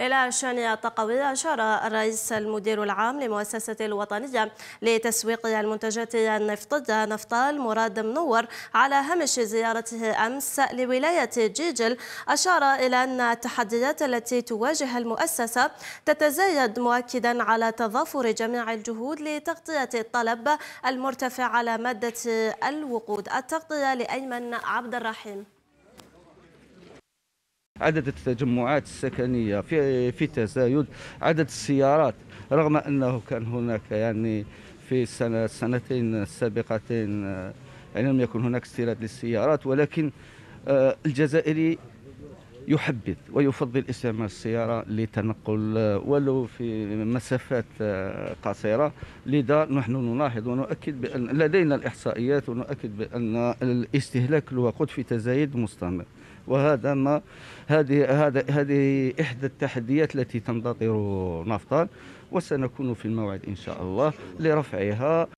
إلى شان التقوي أشار الرئيس المدير العام لمؤسسة الوطنية لتسويق المنتجات النفطية نفطال مراد منور على هامش زيارته أمس لولاية جيجل أشار إلى أن التحديات التي تواجه المؤسسة تتزايد مؤكدا على تضافر جميع الجهود لتغطية الطلب المرتفع على مادة الوقود التغطية لأيمن عبد الرحيم عدد التجمعات السكنية في في تزايد عدد السيارات رغم أنه كان هناك يعني في السنة السنتين السابقتين آه، يعني لم يكن هناك استيراد للسيارات ولكن آه، الجزائري يحبذ ويفضل استعمال السيارة لتنقل آه، ولو في مسافات آه، قصيرة لذا نحن نلاحظ ونؤكد بأن لدينا الإحصائيات ونؤكد بأن الاستهلاك الوقود في تزايد مستمر وهذا ما هذه هذا هذه إحدى التحديات التي تنتظر نفطا وسنكون في الموعد إن شاء الله لرفعها